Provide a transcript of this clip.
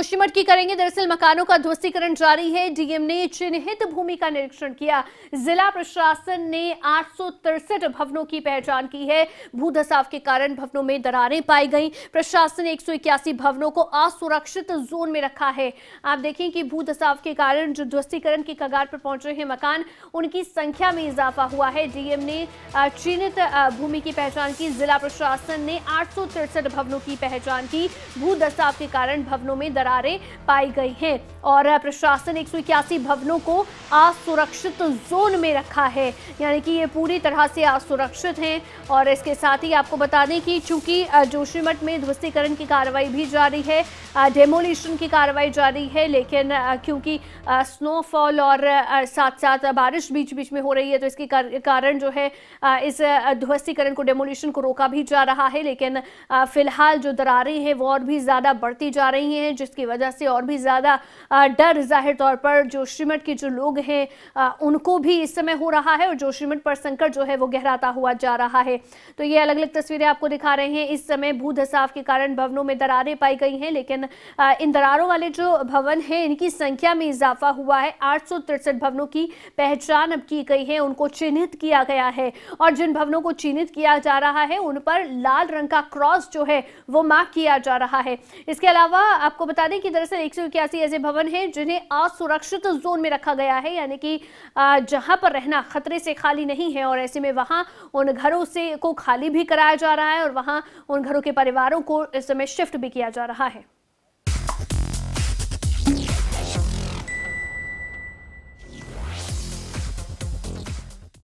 पुष्टिमठ की करेंगे दरअसल मकानों का ध्वस्तीकरण जारी है डीएम ने चिन्हित भूमि का निरीक्षण किया जिला प्रशासन ने आठ भवनों की पहचान की है भूधसाव के कारण भवनों में दरारें पाई गई प्रशासन ने एक भवनों को असुरक्षित जोन में रखा है आप देखें कि भूधसाव के कारण जो ध्वस्तीकरण की कगार पर पहुंच रहे हैं मकान उनकी संख्या में इजाफा हुआ है डीएम ने चिन्हित भूमि की पहचान की जिला प्रशासन ने आठ भवनों की पहचान की भूधसाव के कारण भवनों में दरार दरारें पाई गई हैं और प्रशासन एक भवनों को असुरक्षित जोन में रखा है यानी कि ये पूरी तरह से असुरक्षित हैं और इसके साथ ही आपको बता दें कि चूंकि जोशीमठ में ध्वस्तीकरण की कार्रवाई भी जारी है डेमोलिशन की कार्रवाई जारी है लेकिन क्योंकि स्नोफॉल और साथ साथ बारिश बीच बीच में हो रही है तो इसके कारण जो है इस ध्वस्तीकरण को डेमोलिशन को रोका भी जा रहा है लेकिन फिलहाल जो दरारें हैं वो और भी ज़्यादा बढ़ती जा रही हैं जिसके की वजह से और भी ज़्यादा डर जाहिर तौर पर जोशीमठ के जो लोग हैं उनको भी इस समय हो रहा है और जोशीमठ पर संकट जो है वो गहराता हुआ जा रहा है तो ये अलग अलग तस्वीरें आपको दिखा रहे हैं इस समय भू धसाव के कारण भवनों में दरारें पाई गई हैं लेकिन इन दरारों वाले जो भवन हैं इनकी संख्या में इजाफा हुआ है आठ भवनों की पहचान अब की गई है उनको चिन्हित किया गया है और जिन भवनों को चिन्हित किया जा रहा है उन पर लाल रंग का क्रॉस जो है वो मार्क किया जा रहा है इसके अलावा आपको बता दें कि दरअसल एक ऐसे भवन हैं जिन्हें असुरक्षित जोन में रखा गया है यानी कि जहां पर रहना खतरे से खाली नहीं है और ऐसे में वहां उन घरों से को खाली भी कराया जा रहा है और वहां उन घरों के परिवारों को इस समय शिफ्ट भी किया जा रहा है